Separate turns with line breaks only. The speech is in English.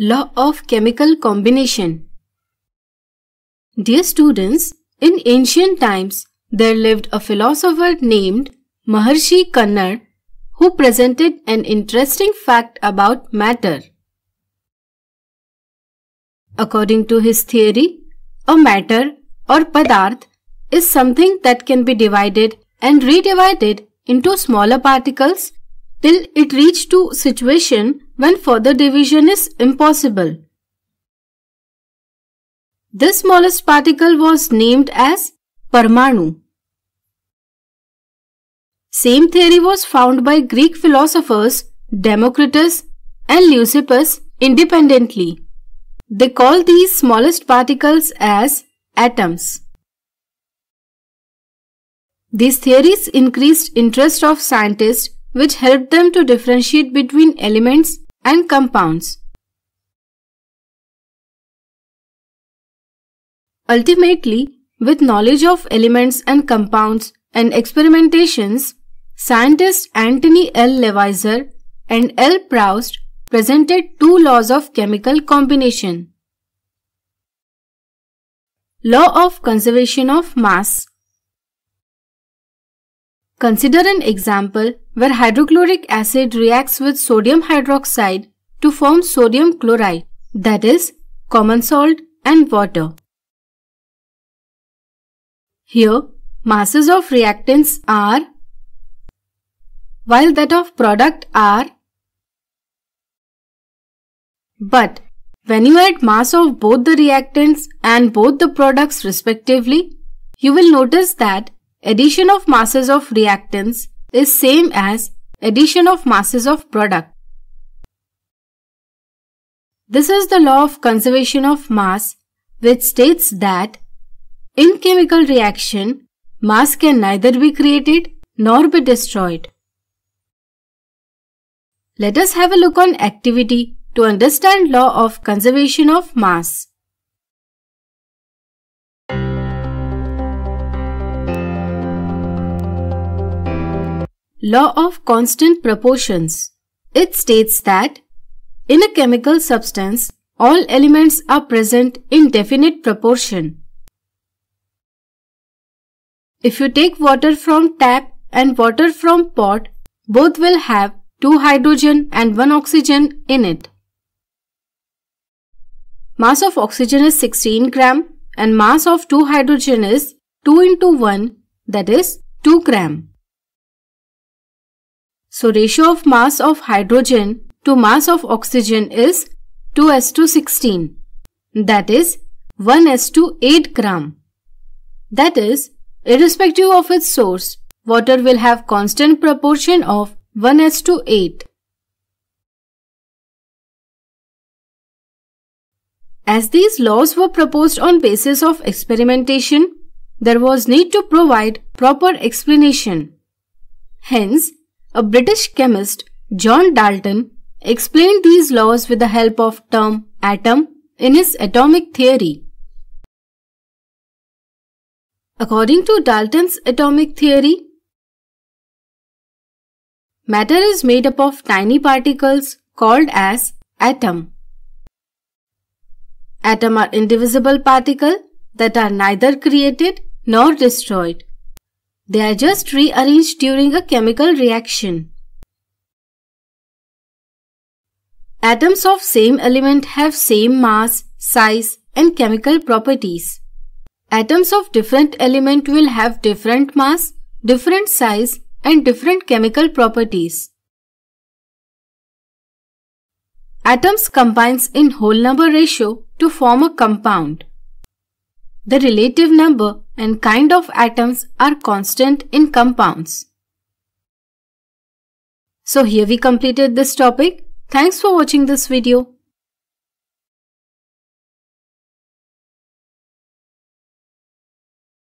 Law of Chemical Combination Dear students, in ancient times, there lived a philosopher named Maharshi Kannar who presented an interesting fact about matter. According to his theory, a matter or padarth is something that can be divided and redivided into smaller particles till it reach to situation when further division is impossible. This smallest particle was named as Parmanu. Same theory was found by Greek philosophers Democritus and Leucippus independently. They call these smallest particles as atoms. These theories increased interest of scientists which help them to differentiate between elements and compounds. Ultimately, with knowledge of elements and compounds and experimentations, scientists Anthony L. Leviser and L. Proust presented two laws of chemical combination. Law of conservation of mass Consider an example where hydrochloric acid reacts with sodium hydroxide to form sodium chloride, that is, common salt and water. Here, masses of reactants are while that of product are but when you add mass of both the reactants and both the products respectively, you will notice that Addition of masses of reactants is same as addition of masses of product. This is the law of conservation of mass which states that in chemical reaction, mass can neither be created nor be destroyed. Let us have a look on activity to understand law of conservation of mass. Law of constant proportions. It states that in a chemical substance, all elements are present in definite proportion. If you take water from tap and water from pot, both will have two hydrogen and one oxygen in it. Mass of oxygen is 16 gram and mass of two hydrogen is 2 into 1 that is 2 gram. So ratio of mass of hydrogen to mass of oxygen is 2s to 16 that is 1s to 8 gram. That is irrespective of its source water will have constant proportion of 1s to 8. As these laws were proposed on basis of experimentation, there was need to provide proper explanation. Hence, a British chemist, John Dalton, explained these laws with the help of term atom in his atomic theory. According to Dalton's atomic theory, matter is made up of tiny particles called as atom. Atom are indivisible particles that are neither created nor destroyed. They are just rearranged during a chemical reaction. Atoms of same element have same mass, size and chemical properties. Atoms of different element will have different mass, different size and different chemical properties. Atoms combines in whole number ratio to form a compound. The relative number and kind of atoms are constant in compounds. So here we completed this topic. Thanks for watching this video.